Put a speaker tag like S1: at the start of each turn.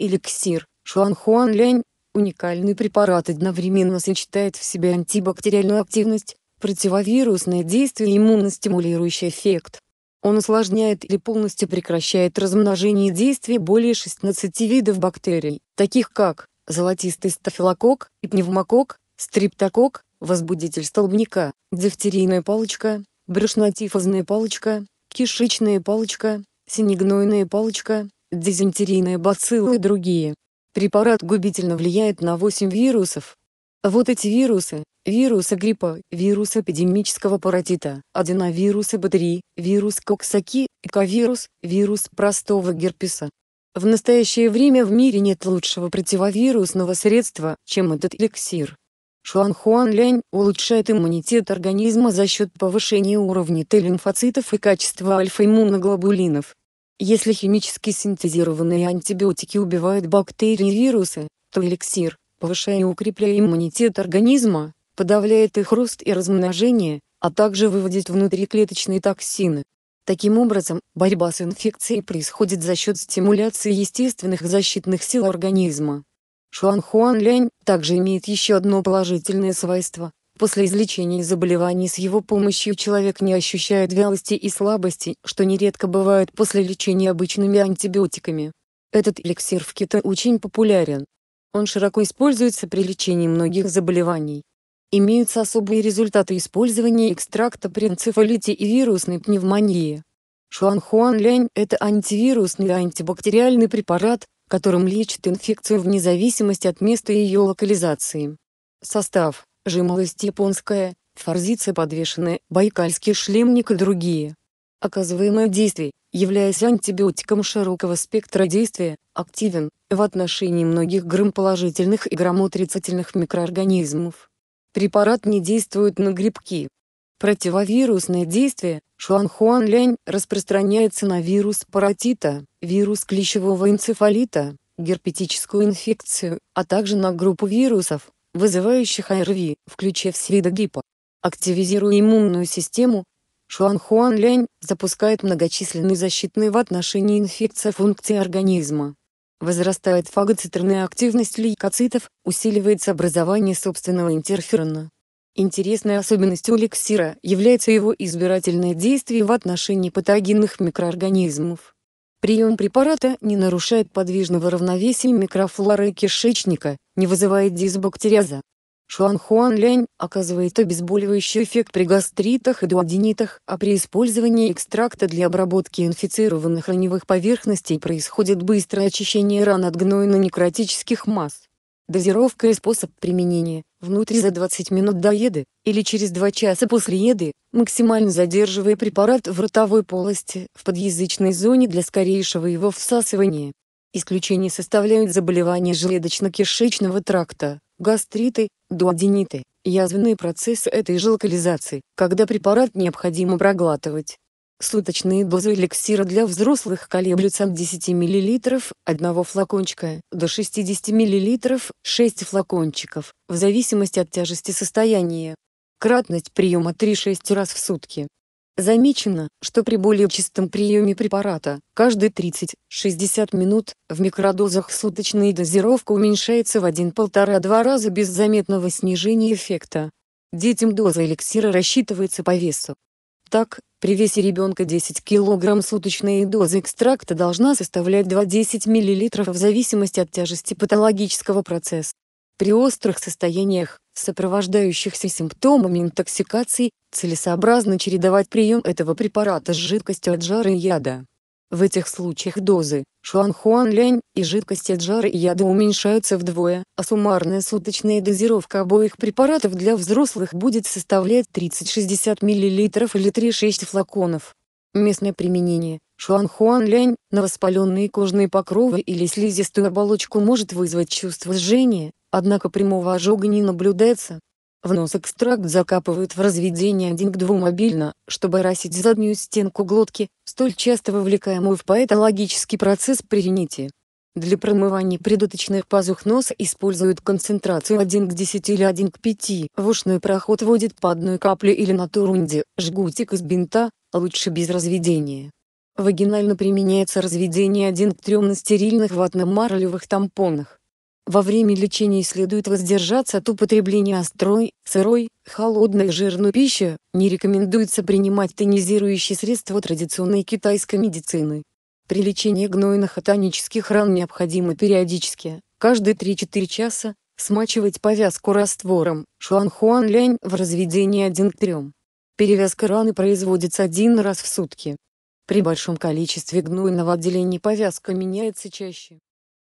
S1: Эликсир Шуанхуан Лянь – уникальный препарат одновременно сочетает в себе антибактериальную активность, противовирусное действие и иммуностимулирующий эффект. Он усложняет или полностью прекращает размножение и действие более 16 видов бактерий, таких как золотистый стафилокок и пневмокок, стриптокок, возбудитель столбняка, дифтерийная палочка, брюшнотифозная палочка, кишечная палочка, синегнойная палочка, дизентерийные бациллы и другие. Препарат губительно влияет на 8 вирусов. Вот эти вирусы, вирусы гриппа, вирус эпидемического паротита, аденовирусы БТРИ, вирус коксаки, эковирус, вирус простого герпеса. В настоящее время в мире нет лучшего противовирусного средства, чем этот эликсир. Шуанхуан лянь улучшает иммунитет организма за счет повышения уровня Т-лимфоцитов и качества альфа-иммуноглобулинов. Если химически синтезированные антибиотики убивают бактерии и вирусы, то эликсир, повышая и укрепляя иммунитет организма, подавляет их рост и размножение, а также выводит внутриклеточные токсины. Таким образом, борьба с инфекцией происходит за счет стимуляции естественных защитных сил организма. Шуанхуан лянь также имеет еще одно положительное свойство после излечения заболеваний с его помощью человек не ощущает вялости и слабости, что нередко бывает после лечения обычными антибиотиками. Этот эликсир в Китае очень популярен. Он широко используется при лечении многих заболеваний. Имеются особые результаты использования экстракта при энцефалите и вирусной пневмонии. Шуанхуан лянь – это антивирусный и антибактериальный препарат, которым лечат инфекцию вне зависимости от места ее локализации. Состав жимолость японская, форзица подвешенная, байкальский шлемник и другие. Оказываемое действие, являясь антибиотиком широкого спектра действия, активен в отношении многих грамположительных и грамотрицательных микроорганизмов. Препарат не действует на грибки. Противовирусное действие шуанхуанлянь распространяется на вирус паротита, вирус клещевого энцефалита, герпетическую инфекцию, а также на группу вирусов, вызывающих АРВИ, включив свидогипо. Активизируя иммунную систему, Шуанхуан Лянь запускает многочисленные защитные в отношении инфекции функции организма. Возрастает фагоцитарная активность лейкоцитов, усиливается образование собственного интерферона. Интересной особенностью эликсира является его избирательное действие в отношении патогенных микроорганизмов. Прием препарата не нарушает подвижного равновесия микрофлоры кишечника, не вызывает дисбактериоза. Шуанхуан лянь оказывает обезболивающий эффект при гастритах и дуоденитах, а при использовании экстракта для обработки инфицированных раневых поверхностей происходит быстрое очищение ран от гнойно-некротических масс. Дозировка и способ применения – внутрь за 20 минут до еды, или через 2 часа после еды, максимально задерживая препарат в ротовой полости, в подъязычной зоне для скорейшего его всасывания. Исключение составляют заболевания желудочно-кишечного тракта, гастриты, дуодениты, язвенные процессы этой же когда препарат необходимо проглатывать, Суточные дозы эликсира для взрослых колеблются от 10 мл, одного флакончика, до 60 мл, 6 флакончиков, в зависимости от тяжести состояния. Кратность приема 3-6 раз в сутки. Замечено, что при более чистом приеме препарата, каждые 30-60 минут, в микродозах суточная дозировка уменьшается в 1,5-2 раза без заметного снижения эффекта. Детям доза эликсира рассчитывается по весу. Так, при весе ребенка 10 кг суточная доза экстракта должна составлять 2-10 мл в зависимости от тяжести патологического процесса. При острых состояниях, сопровождающихся симптомами интоксикации, целесообразно чередовать прием этого препарата с жидкостью от жара и яда. В этих случаях дозы шуанхуанлянь и жидкости джары и яда уменьшаются вдвое, а суммарная суточная дозировка обоих препаратов для взрослых будет составлять 30-60 мл или 3-6 флаконов. Местное применение шуанхуанлянь на воспаленные кожные покровы или слизистую оболочку может вызвать чувство жжения, однако прямого ожога не наблюдается, в нос экстракт закапывают в разведение 1 к 2 мобильно, чтобы расить заднюю стенку глотки, столь часто вовлекаемую в патологический процесс при рините. Для промывания придуточных пазух носа используют концентрацию 1 к 10 или 1 к 5. В ушной проход вводят по одной капле или на турунде, жгутик из бинта, лучше без разведения. Вагинально применяется разведение 1 к 3 на стерильных ватно-марлевых тампонах. Во время лечения следует воздержаться от употребления острой, сырой, холодной жирной пищи, не рекомендуется принимать тонизирующие средства традиционной китайской медицины. При лечении гнойных и тонических ран необходимо периодически, каждые 3-4 часа, смачивать повязку раствором шуанхуанлянь в разведении 1 к 3. Перевязка раны производится один раз в сутки. При большом количестве гнойного отделения повязка меняется чаще.